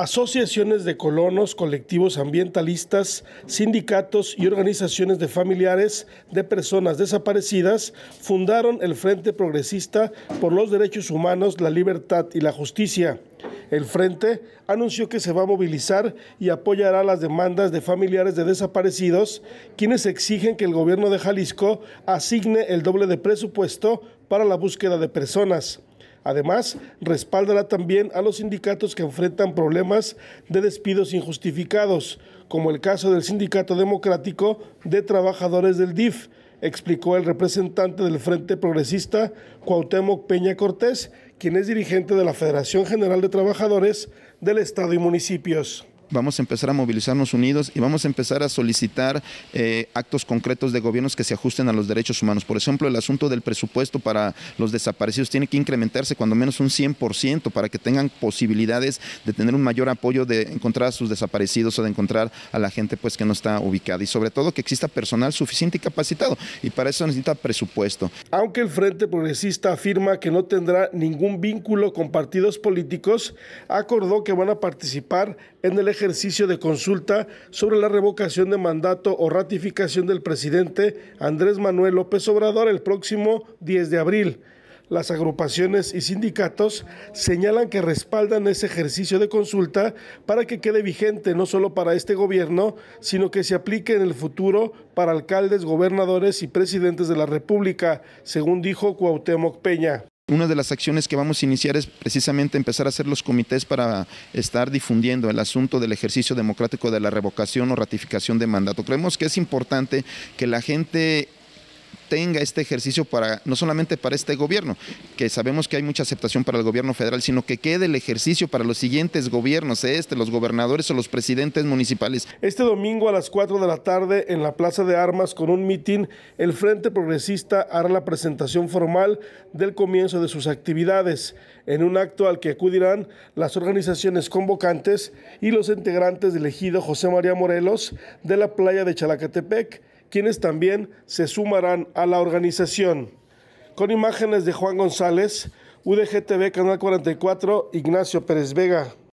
asociaciones de colonos, colectivos ambientalistas, sindicatos y organizaciones de familiares de personas desaparecidas fundaron el Frente Progresista por los Derechos Humanos, la Libertad y la Justicia. El Frente anunció que se va a movilizar y apoyará las demandas de familiares de desaparecidos, quienes exigen que el gobierno de Jalisco asigne el doble de presupuesto para la búsqueda de personas. Además, respaldará también a los sindicatos que enfrentan problemas de despidos injustificados, como el caso del Sindicato Democrático de Trabajadores del DIF, explicó el representante del Frente Progresista, Cuauhtémoc Peña Cortés, quien es dirigente de la Federación General de Trabajadores del Estado y Municipios vamos a empezar a movilizarnos unidos y vamos a empezar a solicitar eh, actos concretos de gobiernos que se ajusten a los derechos humanos. Por ejemplo, el asunto del presupuesto para los desaparecidos tiene que incrementarse cuando menos un 100% para que tengan posibilidades de tener un mayor apoyo de encontrar a sus desaparecidos o de encontrar a la gente pues que no está ubicada y sobre todo que exista personal suficiente y capacitado y para eso necesita presupuesto. Aunque el Frente Progresista afirma que no tendrá ningún vínculo con partidos políticos, acordó que van a participar en el ejercicio ejercicio de consulta sobre la revocación de mandato o ratificación del presidente Andrés Manuel López Obrador el próximo 10 de abril. Las agrupaciones y sindicatos señalan que respaldan ese ejercicio de consulta para que quede vigente no solo para este gobierno, sino que se aplique en el futuro para alcaldes, gobernadores y presidentes de la República, según dijo Cuauhtémoc Peña. Una de las acciones que vamos a iniciar es precisamente empezar a hacer los comités para estar difundiendo el asunto del ejercicio democrático de la revocación o ratificación de mandato. Creemos que es importante que la gente tenga este ejercicio para no solamente para este gobierno, que sabemos que hay mucha aceptación para el gobierno federal, sino que quede el ejercicio para los siguientes gobiernos, este, los gobernadores o los presidentes municipales. Este domingo a las 4 de la tarde en la Plaza de Armas con un mitin, el Frente Progresista hará la presentación formal del comienzo de sus actividades, en un acto al que acudirán las organizaciones convocantes y los integrantes del ejido José María Morelos de la playa de Chalacatepec quienes también se sumarán a la organización. Con imágenes de Juan González, UDGTV Canal 44, Ignacio Pérez Vega.